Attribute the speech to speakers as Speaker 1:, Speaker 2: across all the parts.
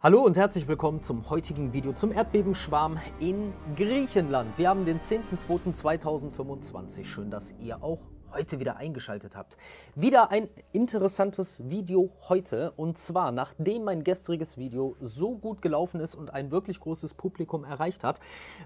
Speaker 1: Hallo und herzlich willkommen zum heutigen Video zum Erdbebenschwarm in Griechenland. Wir haben den 10.02.2025. Schön, dass ihr auch heute wieder eingeschaltet habt. Wieder ein interessantes Video heute und zwar nachdem mein gestriges Video so gut gelaufen ist und ein wirklich großes Publikum erreicht hat,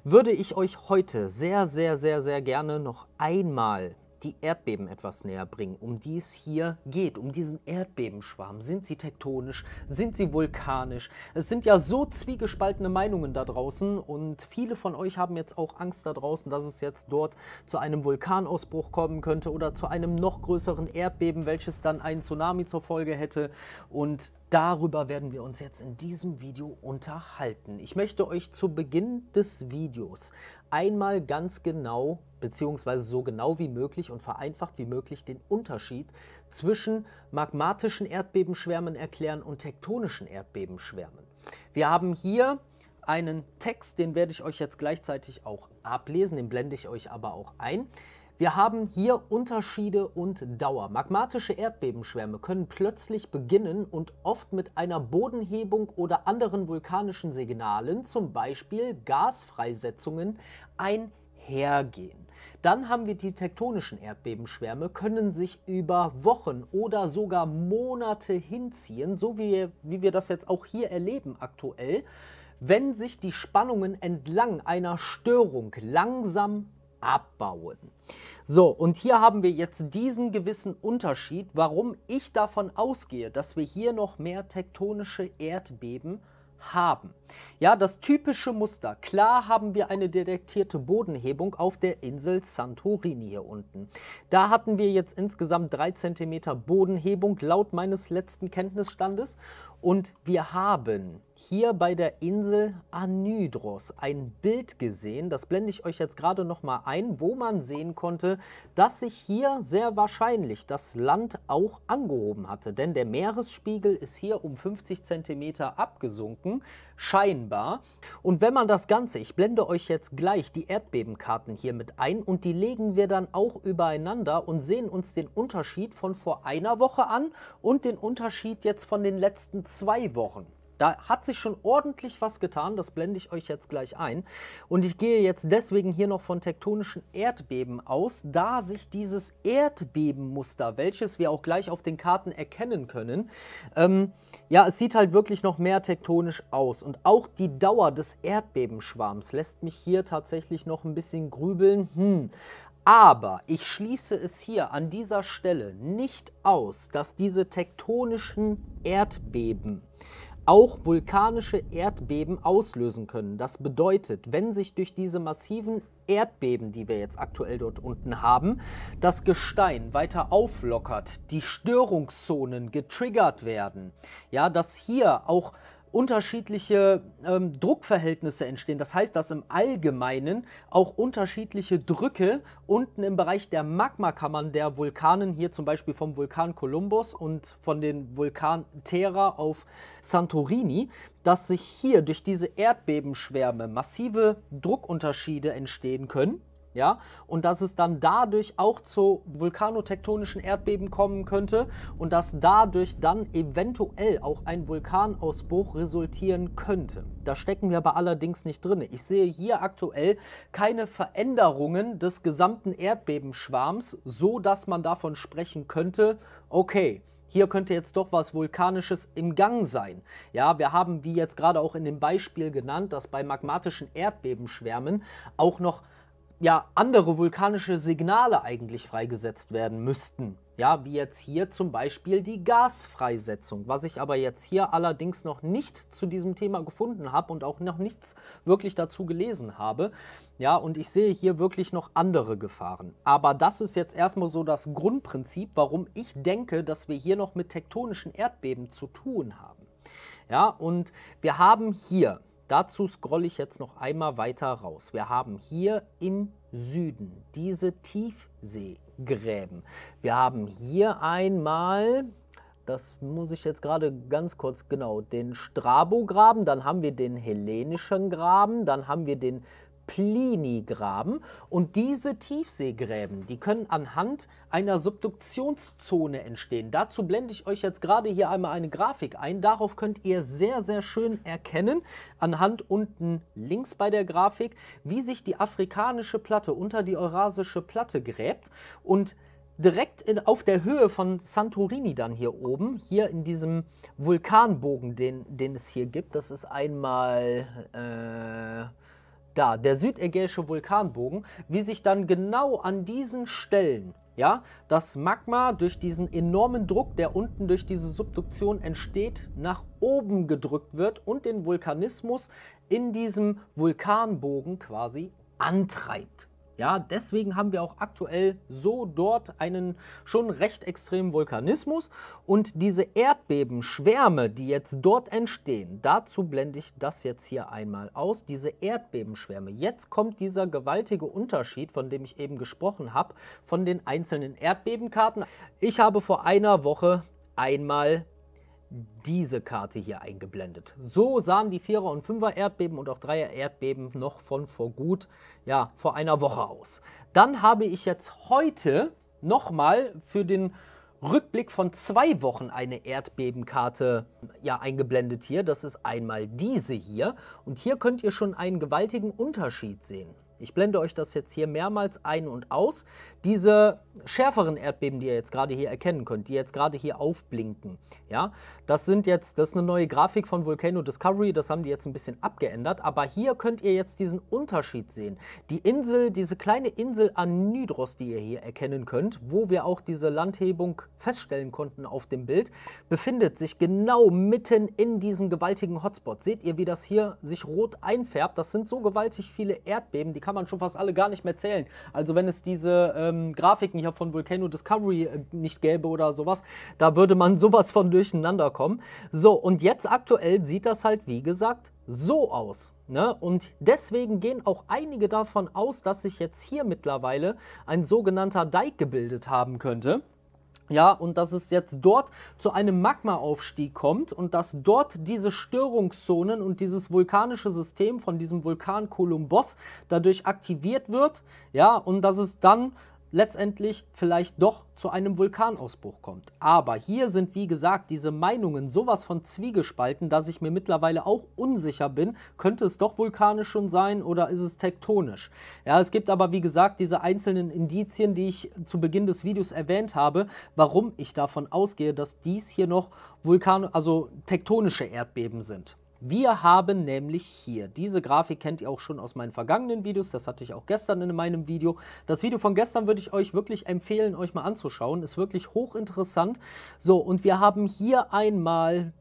Speaker 1: würde ich euch heute sehr, sehr, sehr, sehr gerne noch einmal die Erdbeben etwas näher bringen, um die es hier geht, um diesen Erdbebenschwarm. Sind sie tektonisch? Sind sie vulkanisch? Es sind ja so zwiegespaltene Meinungen da draußen und viele von euch haben jetzt auch Angst da draußen, dass es jetzt dort zu einem Vulkanausbruch kommen könnte oder zu einem noch größeren Erdbeben, welches dann einen Tsunami zur Folge hätte und Darüber werden wir uns jetzt in diesem Video unterhalten. Ich möchte euch zu Beginn des Videos einmal ganz genau beziehungsweise so genau wie möglich und vereinfacht wie möglich den Unterschied zwischen magmatischen Erdbebenschwärmen erklären und tektonischen Erdbebenschwärmen. Wir haben hier einen Text, den werde ich euch jetzt gleichzeitig auch ablesen, den blende ich euch aber auch ein. Wir haben hier Unterschiede und Dauer. Magmatische Erdbebenschwärme können plötzlich beginnen und oft mit einer Bodenhebung oder anderen vulkanischen Signalen, zum Beispiel Gasfreisetzungen, einhergehen. Dann haben wir die tektonischen Erdbebenschwärme, können sich über Wochen oder sogar Monate hinziehen, so wie wir, wie wir das jetzt auch hier erleben aktuell, wenn sich die Spannungen entlang einer Störung langsam abbauen. So, und hier haben wir jetzt diesen gewissen Unterschied, warum ich davon ausgehe, dass wir hier noch mehr tektonische Erdbeben haben. Ja, das typische Muster. Klar haben wir eine detektierte Bodenhebung auf der Insel Santorini hier unten. Da hatten wir jetzt insgesamt 3 cm Bodenhebung laut meines letzten Kenntnisstandes und wir haben hier bei der Insel Anydros ein Bild gesehen. Das blende ich euch jetzt gerade nochmal ein, wo man sehen konnte, dass sich hier sehr wahrscheinlich das Land auch angehoben hatte. Denn der Meeresspiegel ist hier um 50 cm abgesunken, scheinbar. Und wenn man das Ganze, ich blende euch jetzt gleich die Erdbebenkarten hier mit ein und die legen wir dann auch übereinander und sehen uns den Unterschied von vor einer Woche an und den Unterschied jetzt von den letzten zwei Wochen. Da hat sich schon ordentlich was getan, das blende ich euch jetzt gleich ein. Und ich gehe jetzt deswegen hier noch von tektonischen Erdbeben aus, da sich dieses Erdbebenmuster, welches wir auch gleich auf den Karten erkennen können, ähm, ja, es sieht halt wirklich noch mehr tektonisch aus. Und auch die Dauer des Erdbebenschwarms lässt mich hier tatsächlich noch ein bisschen grübeln. Hm. Aber ich schließe es hier an dieser Stelle nicht aus, dass diese tektonischen Erdbeben auch vulkanische Erdbeben auslösen können. Das bedeutet, wenn sich durch diese massiven Erdbeben, die wir jetzt aktuell dort unten haben, das Gestein weiter auflockert, die Störungszonen getriggert werden, ja, dass hier auch unterschiedliche ähm, Druckverhältnisse entstehen. Das heißt, dass im Allgemeinen auch unterschiedliche Drücke unten im Bereich der Magmakammern der Vulkanen, hier zum Beispiel vom Vulkan Columbus und von den Vulkan Terra auf Santorini, dass sich hier durch diese Erdbebenschwärme massive Druckunterschiede entstehen können ja, und dass es dann dadurch auch zu vulkanotektonischen Erdbeben kommen könnte und dass dadurch dann eventuell auch ein Vulkanausbruch resultieren könnte. Da stecken wir aber allerdings nicht drin. Ich sehe hier aktuell keine Veränderungen des gesamten Erdbebenschwarms, so dass man davon sprechen könnte, okay, hier könnte jetzt doch was Vulkanisches im Gang sein. Ja, wir haben, wie jetzt gerade auch in dem Beispiel genannt, dass bei magmatischen Erdbebenschwärmen auch noch ja, andere vulkanische Signale eigentlich freigesetzt werden müssten. Ja, wie jetzt hier zum Beispiel die Gasfreisetzung, was ich aber jetzt hier allerdings noch nicht zu diesem Thema gefunden habe und auch noch nichts wirklich dazu gelesen habe. Ja, und ich sehe hier wirklich noch andere Gefahren. Aber das ist jetzt erstmal so das Grundprinzip, warum ich denke, dass wir hier noch mit tektonischen Erdbeben zu tun haben. Ja, und wir haben hier Dazu scrolle ich jetzt noch einmal weiter raus. Wir haben hier im Süden diese Tiefseegräben. Wir haben hier einmal, das muss ich jetzt gerade ganz kurz genau, den Strabograben, dann haben wir den hellenischen Graben, dann haben wir den Plini-Graben. Und diese Tiefseegräben, die können anhand einer Subduktionszone entstehen. Dazu blende ich euch jetzt gerade hier einmal eine Grafik ein. Darauf könnt ihr sehr, sehr schön erkennen, anhand unten links bei der Grafik, wie sich die afrikanische Platte unter die eurasische Platte gräbt. Und direkt in, auf der Höhe von Santorini dann hier oben, hier in diesem Vulkanbogen, den, den es hier gibt. Das ist einmal... Äh da, der südägäische Vulkanbogen, wie sich dann genau an diesen Stellen ja, das Magma durch diesen enormen Druck, der unten durch diese Subduktion entsteht, nach oben gedrückt wird und den Vulkanismus in diesem Vulkanbogen quasi antreibt. Ja, deswegen haben wir auch aktuell so dort einen schon recht extremen Vulkanismus und diese Erdbebenschwärme, die jetzt dort entstehen, dazu blende ich das jetzt hier einmal aus, diese Erdbebenschwärme. Jetzt kommt dieser gewaltige Unterschied, von dem ich eben gesprochen habe, von den einzelnen Erdbebenkarten. Ich habe vor einer Woche einmal diese Karte hier eingeblendet. So sahen die Vierer- und Fünfer-Erdbeben und auch Dreier-Erdbeben noch von vor gut, ja, vor einer Woche aus. Dann habe ich jetzt heute nochmal für den Rückblick von zwei Wochen eine Erdbebenkarte ja, eingeblendet hier. Das ist einmal diese hier. Und hier könnt ihr schon einen gewaltigen Unterschied sehen. Ich blende euch das jetzt hier mehrmals ein und aus. Diese schärferen Erdbeben, die ihr jetzt gerade hier erkennen könnt, die jetzt gerade hier aufblinken, ja, das sind jetzt, das ist eine neue Grafik von Volcano Discovery, das haben die jetzt ein bisschen abgeändert, aber hier könnt ihr jetzt diesen Unterschied sehen. Die Insel, diese kleine Insel Anhydros, die ihr hier erkennen könnt, wo wir auch diese Landhebung feststellen konnten auf dem Bild, befindet sich genau mitten in diesem gewaltigen Hotspot. Seht ihr, wie das hier sich rot einfärbt? Das sind so gewaltig viele Erdbeben, die kann kann man schon fast alle gar nicht mehr zählen. Also wenn es diese ähm, Grafiken hier von Volcano Discovery äh, nicht gäbe oder sowas, da würde man sowas von durcheinander kommen. So, und jetzt aktuell sieht das halt, wie gesagt, so aus. Ne? Und deswegen gehen auch einige davon aus, dass sich jetzt hier mittlerweile ein sogenannter Dike gebildet haben könnte. Ja, und dass es jetzt dort zu einem Magmaaufstieg kommt und dass dort diese Störungszonen und dieses vulkanische System von diesem Vulkan Kolumbos dadurch aktiviert wird. Ja, und dass es dann letztendlich vielleicht doch zu einem Vulkanausbruch kommt. Aber hier sind, wie gesagt, diese Meinungen sowas von zwiegespalten, dass ich mir mittlerweile auch unsicher bin, könnte es doch vulkanisch schon sein oder ist es tektonisch? Ja, es gibt aber, wie gesagt, diese einzelnen Indizien, die ich zu Beginn des Videos erwähnt habe, warum ich davon ausgehe, dass dies hier noch vulkan, also tektonische Erdbeben sind. Wir haben nämlich hier, diese Grafik kennt ihr auch schon aus meinen vergangenen Videos, das hatte ich auch gestern in meinem Video. Das Video von gestern würde ich euch wirklich empfehlen, euch mal anzuschauen, ist wirklich hochinteressant. So, und wir haben hier einmal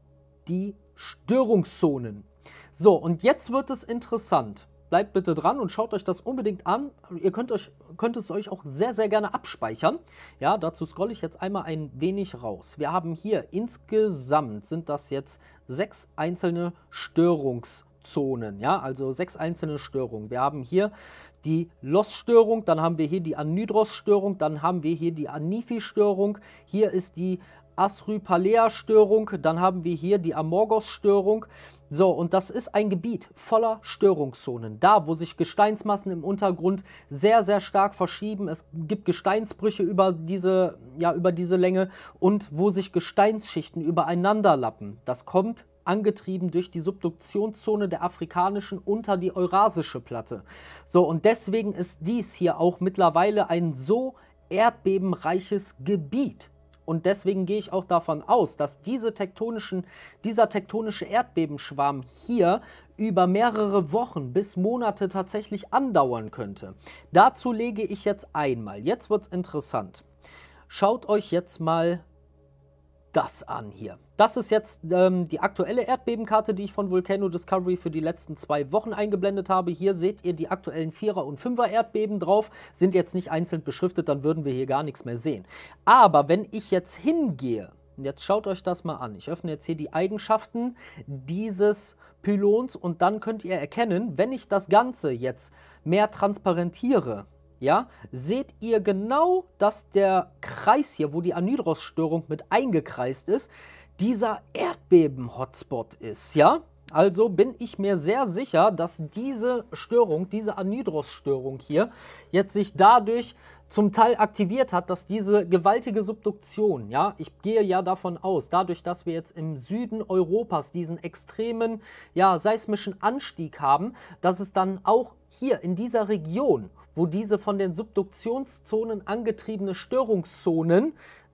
Speaker 1: die Störungszonen. So, und jetzt wird es interessant. Bleibt bitte dran und schaut euch das unbedingt an. Ihr könnt, euch, könnt es euch auch sehr, sehr gerne abspeichern. Ja, dazu scrolle ich jetzt einmal ein wenig raus. Wir haben hier insgesamt sind das jetzt sechs einzelne Störungszonen. ja, also sechs einzelne Störungen. Wir haben hier die Loss-Störung, dann haben wir hier die Anhydros-Störung, dann haben wir hier die Anifi-Störung, hier ist die Asrypalea-Störung, dann haben wir hier die Amorgos-Störung, so, und das ist ein Gebiet voller Störungszonen. Da, wo sich Gesteinsmassen im Untergrund sehr, sehr stark verschieben. Es gibt Gesteinsbrüche über diese, ja, über diese Länge und wo sich Gesteinsschichten übereinander lappen. Das kommt angetrieben durch die Subduktionszone der afrikanischen unter die eurasische Platte. So, und deswegen ist dies hier auch mittlerweile ein so erdbebenreiches Gebiet. Und deswegen gehe ich auch davon aus, dass diese tektonischen, dieser tektonische Erdbebenschwarm hier über mehrere Wochen bis Monate tatsächlich andauern könnte. Dazu lege ich jetzt einmal. Jetzt wird es interessant. Schaut euch jetzt mal das an hier. Das ist jetzt ähm, die aktuelle Erdbebenkarte, die ich von Volcano Discovery für die letzten zwei Wochen eingeblendet habe. Hier seht ihr die aktuellen Vierer- und Fünfer-Erdbeben drauf, sind jetzt nicht einzeln beschriftet, dann würden wir hier gar nichts mehr sehen. Aber wenn ich jetzt hingehe, und jetzt schaut euch das mal an, ich öffne jetzt hier die Eigenschaften dieses Pylons und dann könnt ihr erkennen, wenn ich das Ganze jetzt mehr transparentiere, ja, seht ihr genau, dass der Kreis hier, wo die Anhydros-Störung mit eingekreist ist, dieser Erdbeben-Hotspot ist, ja? Also bin ich mir sehr sicher, dass diese Störung, diese anhydros hier, jetzt sich dadurch zum Teil aktiviert hat, dass diese gewaltige Subduktion, ja, ich gehe ja davon aus, dadurch, dass wir jetzt im Süden Europas diesen extremen, ja, seismischen Anstieg haben, dass es dann auch hier in dieser Region, wo diese von den Subduktionszonen angetriebene Störungszonen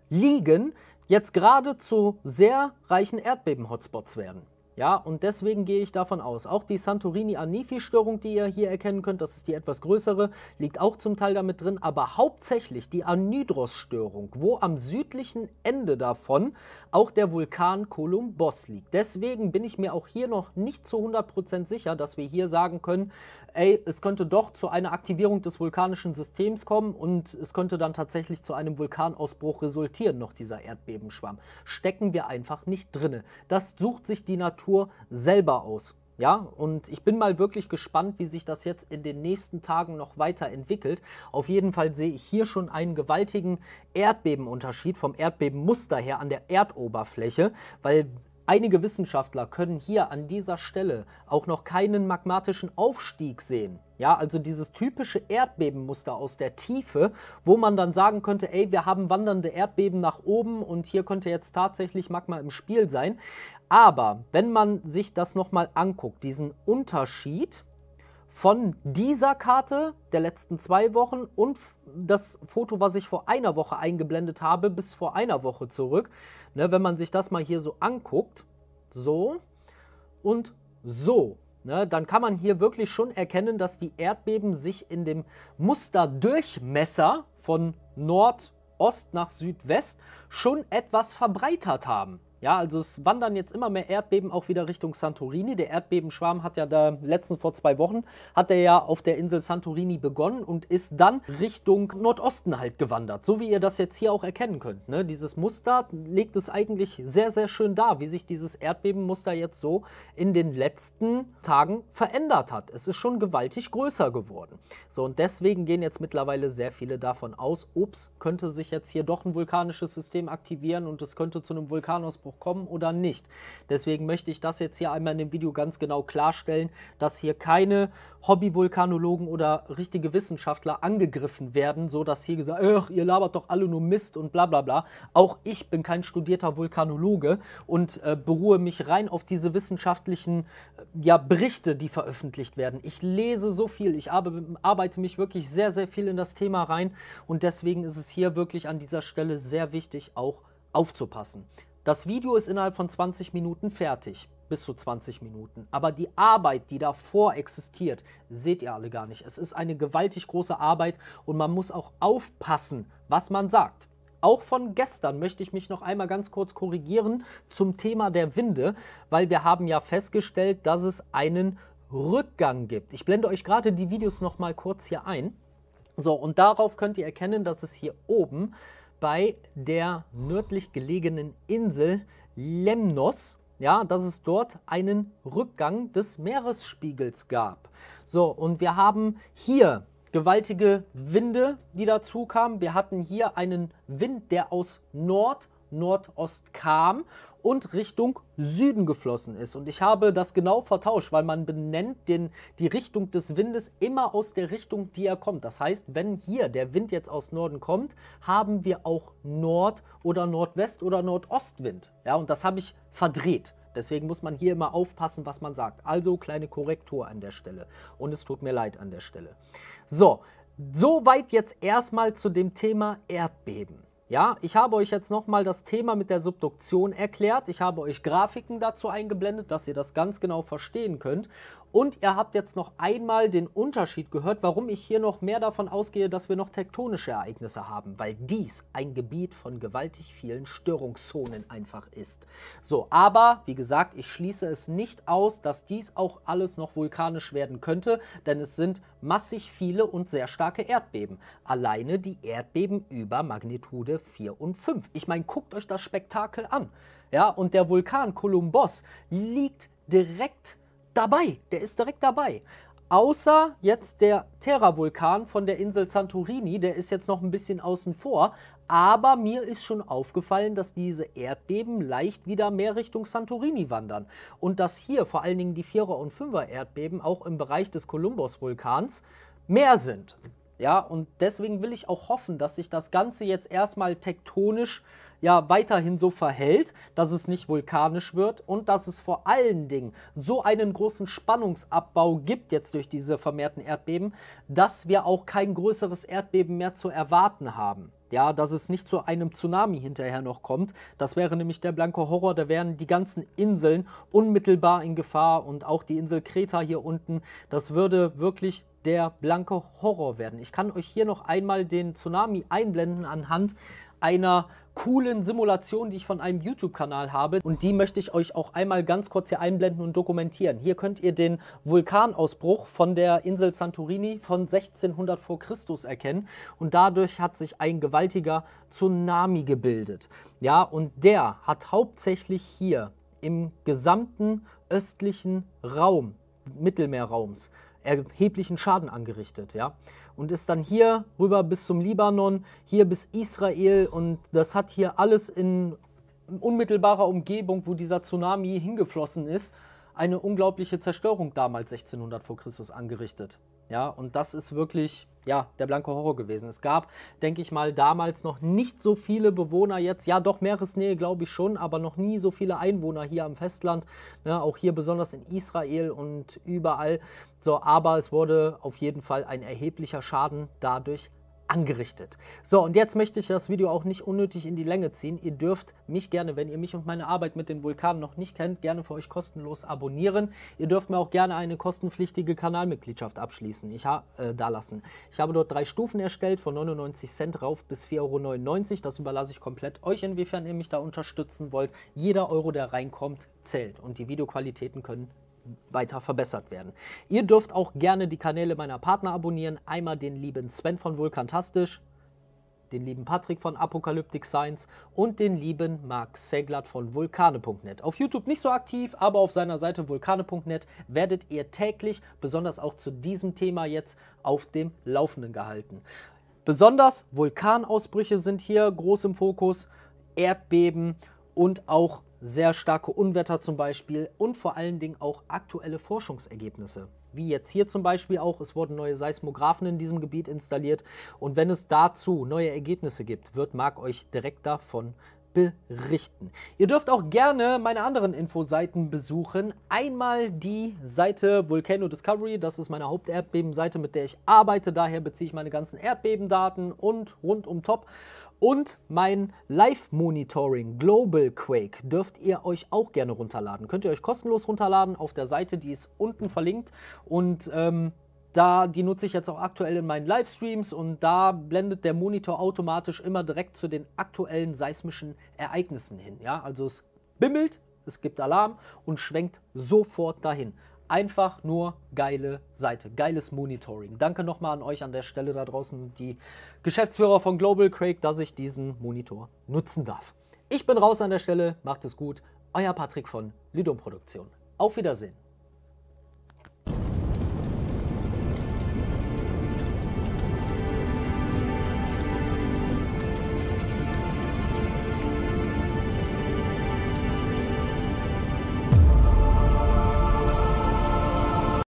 Speaker 1: liegen, jetzt gerade zu sehr reichen Erdbeben-Hotspots werden. Ja, und deswegen gehe ich davon aus. Auch die Santorini-Anifi-Störung, die ihr hier erkennen könnt, das ist die etwas größere, liegt auch zum Teil damit drin, aber hauptsächlich die Anhydros-Störung, wo am südlichen Ende davon auch der Vulkan Kolumbos liegt. Deswegen bin ich mir auch hier noch nicht zu 100% sicher, dass wir hier sagen können, ey, es könnte doch zu einer Aktivierung des vulkanischen Systems kommen und es könnte dann tatsächlich zu einem Vulkanausbruch resultieren, noch dieser Erdbebenschwamm. Stecken wir einfach nicht drinne. Das sucht sich die Natur Natur selber aus. Ja, und ich bin mal wirklich gespannt, wie sich das jetzt in den nächsten Tagen noch weiterentwickelt. Auf jeden Fall sehe ich hier schon einen gewaltigen Erdbebenunterschied vom Erdbebenmuster her an der Erdoberfläche, weil einige Wissenschaftler können hier an dieser Stelle auch noch keinen magmatischen Aufstieg sehen. Ja, also dieses typische Erdbebenmuster aus der Tiefe, wo man dann sagen könnte, ey, wir haben wandernde Erdbeben nach oben und hier könnte jetzt tatsächlich Magma im Spiel sein. Aber wenn man sich das nochmal anguckt, diesen Unterschied von dieser Karte der letzten zwei Wochen und das Foto, was ich vor einer Woche eingeblendet habe, bis vor einer Woche zurück, ne, wenn man sich das mal hier so anguckt, so und so, ne, dann kann man hier wirklich schon erkennen, dass die Erdbeben sich in dem Musterdurchmesser von Nordost nach Südwest schon etwas verbreitert haben. Ja, also es wandern jetzt immer mehr Erdbeben auch wieder Richtung Santorini. Der Erdbebenschwarm hat ja da letztens vor zwei Wochen, hat er ja auf der Insel Santorini begonnen und ist dann Richtung Nordosten halt gewandert. So wie ihr das jetzt hier auch erkennen könnt. Ne? Dieses Muster legt es eigentlich sehr, sehr schön dar, wie sich dieses Erdbebenmuster jetzt so in den letzten Tagen verändert hat. Es ist schon gewaltig größer geworden. So und deswegen gehen jetzt mittlerweile sehr viele davon aus, ups, könnte sich jetzt hier doch ein vulkanisches System aktivieren und es könnte zu einem Vulkanausbruch Anspruch kommen oder nicht. Deswegen möchte ich das jetzt hier einmal in dem Video ganz genau klarstellen, dass hier keine Hobby-Vulkanologen oder richtige Wissenschaftler angegriffen werden, so dass hier gesagt, wird, ihr labert doch alle nur Mist und bla bla bla. Auch ich bin kein studierter Vulkanologe und äh, beruhe mich rein auf diese wissenschaftlichen äh, ja, Berichte, die veröffentlicht werden. Ich lese so viel, ich arbeite mich wirklich sehr, sehr viel in das Thema rein und deswegen ist es hier wirklich an dieser Stelle sehr wichtig, auch aufzupassen. Das Video ist innerhalb von 20 Minuten fertig, bis zu 20 Minuten. Aber die Arbeit, die davor existiert, seht ihr alle gar nicht. Es ist eine gewaltig große Arbeit und man muss auch aufpassen, was man sagt. Auch von gestern möchte ich mich noch einmal ganz kurz korrigieren zum Thema der Winde, weil wir haben ja festgestellt, dass es einen Rückgang gibt. Ich blende euch gerade die Videos noch mal kurz hier ein. So, und darauf könnt ihr erkennen, dass es hier oben bei der nördlich gelegenen Insel Lemnos, ja, dass es dort einen Rückgang des Meeresspiegels gab. So, und wir haben hier gewaltige Winde, die dazu kamen. Wir hatten hier einen Wind, der aus Nord Nordost kam und Richtung Süden geflossen ist. Und ich habe das genau vertauscht, weil man benennt den, die Richtung des Windes immer aus der Richtung, die er kommt. Das heißt, wenn hier der Wind jetzt aus Norden kommt, haben wir auch Nord- oder Nordwest- oder Nordostwind. Ja, und das habe ich verdreht. Deswegen muss man hier immer aufpassen, was man sagt. Also kleine Korrektur an der Stelle. Und es tut mir leid an der Stelle. So, soweit jetzt erstmal zu dem Thema Erdbeben. Ja, ich habe euch jetzt nochmal das Thema mit der Subduktion erklärt. Ich habe euch Grafiken dazu eingeblendet, dass ihr das ganz genau verstehen könnt. Und ihr habt jetzt noch einmal den Unterschied gehört, warum ich hier noch mehr davon ausgehe, dass wir noch tektonische Ereignisse haben, weil dies ein Gebiet von gewaltig vielen Störungszonen einfach ist. So, aber wie gesagt, ich schließe es nicht aus, dass dies auch alles noch vulkanisch werden könnte, denn es sind massig viele und sehr starke Erdbeben. Alleine die Erdbeben über Magnitude 4 und 5. Ich meine, guckt euch das Spektakel an. Ja, und der Vulkan Kolumbos liegt direkt dabei. Der ist direkt dabei. Außer jetzt der Terra-Vulkan von der Insel Santorini, der ist jetzt noch ein bisschen außen vor. Aber mir ist schon aufgefallen, dass diese Erdbeben leicht wieder mehr Richtung Santorini wandern. Und dass hier vor allen Dingen die Vierer- und Fünfer-Erdbeben auch im Bereich des Kolumbus-Vulkans mehr sind. Ja, und deswegen will ich auch hoffen, dass sich das Ganze jetzt erstmal tektonisch ja weiterhin so verhält, dass es nicht vulkanisch wird und dass es vor allen Dingen so einen großen Spannungsabbau gibt jetzt durch diese vermehrten Erdbeben, dass wir auch kein größeres Erdbeben mehr zu erwarten haben. Ja, dass es nicht zu einem Tsunami hinterher noch kommt. Das wäre nämlich der blanke Horror. Da wären die ganzen Inseln unmittelbar in Gefahr und auch die Insel Kreta hier unten. Das würde wirklich der blanke Horror werden. Ich kann euch hier noch einmal den Tsunami einblenden anhand einer coolen Simulation, die ich von einem YouTube-Kanal habe. Und die möchte ich euch auch einmal ganz kurz hier einblenden und dokumentieren. Hier könnt ihr den Vulkanausbruch von der Insel Santorini von 1600 vor Christus erkennen. Und dadurch hat sich ein gewaltiger Tsunami gebildet. Ja, und der hat hauptsächlich hier im gesamten östlichen Raum, Mittelmeerraums, erheblichen Schaden angerichtet, ja. Und ist dann hier rüber bis zum Libanon, hier bis Israel und das hat hier alles in unmittelbarer Umgebung, wo dieser Tsunami hingeflossen ist, eine unglaubliche Zerstörung damals 1600 vor Christus angerichtet. Ja, und das ist wirklich ja, der blanke Horror gewesen. Es gab, denke ich mal, damals noch nicht so viele Bewohner jetzt. Ja, doch Meeresnähe glaube ich schon, aber noch nie so viele Einwohner hier am Festland. Ja, ne, auch hier besonders in Israel und überall. So, aber es wurde auf jeden Fall ein erheblicher Schaden dadurch angerichtet. So, und jetzt möchte ich das Video auch nicht unnötig in die Länge ziehen. Ihr dürft mich gerne, wenn ihr mich und meine Arbeit mit den Vulkanen noch nicht kennt, gerne für euch kostenlos abonnieren. Ihr dürft mir auch gerne eine kostenpflichtige Kanalmitgliedschaft abschließen, ich äh, dalassen. Ich habe dort drei Stufen erstellt, von 99 Cent rauf bis 4,99 Euro. Das überlasse ich komplett euch, inwiefern ihr mich da unterstützen wollt. Jeder Euro, der reinkommt, zählt und die Videoqualitäten können weiter verbessert werden. Ihr dürft auch gerne die Kanäle meiner Partner abonnieren. Einmal den lieben Sven von Vulkantastisch, den lieben Patrick von Apokalyptic Science und den lieben Marc Seglat von vulkane.net. Auf YouTube nicht so aktiv, aber auf seiner Seite vulkane.net werdet ihr täglich, besonders auch zu diesem Thema jetzt, auf dem Laufenden gehalten. Besonders Vulkanausbrüche sind hier groß im Fokus, Erdbeben und auch sehr starke Unwetter zum Beispiel und vor allen Dingen auch aktuelle Forschungsergebnisse. Wie jetzt hier zum Beispiel auch, es wurden neue Seismographen in diesem Gebiet installiert und wenn es dazu neue Ergebnisse gibt, wird Marc euch direkt davon berichten. Ihr dürft auch gerne meine anderen Infoseiten besuchen. Einmal die Seite Volcano Discovery, das ist meine Haupterdbebenseite, mit der ich arbeite. Daher beziehe ich meine ganzen Erdbebendaten und rund um Top. Und mein Live-Monitoring Global Quake dürft ihr euch auch gerne runterladen. Könnt ihr euch kostenlos runterladen auf der Seite, die ist unten verlinkt. Und ähm, da, die nutze ich jetzt auch aktuell in meinen Livestreams und da blendet der Monitor automatisch immer direkt zu den aktuellen seismischen Ereignissen hin. Ja? Also es bimmelt, es gibt Alarm und schwenkt sofort dahin einfach nur geile Seite, geiles Monitoring. Danke nochmal an euch an der Stelle da draußen, die Geschäftsführer von Global Craig, dass ich diesen Monitor nutzen darf. Ich bin raus an der Stelle, macht es gut. Euer Patrick von Lidom Produktion. Auf Wiedersehen.